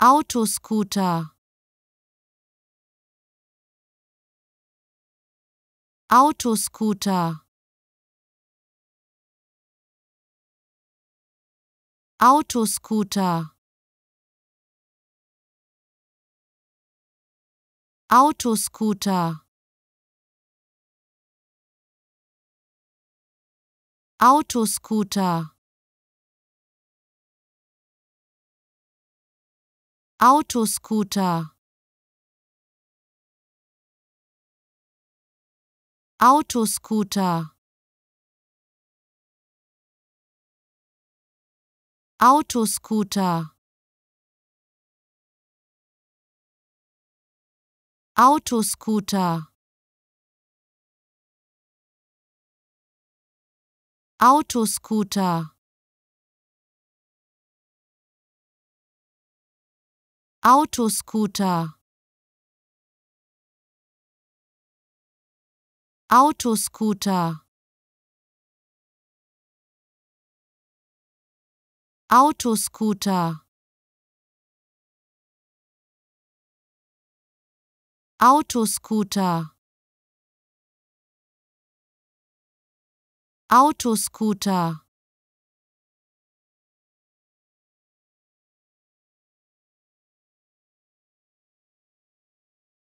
Autoscooter Autoscooter Autoscooter Autoscooter Autoscooter Autoscooter Autoscooter Autoscooter Autoscooter Autoscooter Autoscooter Autoscooter Autoscooter Autoscooter Autoscooter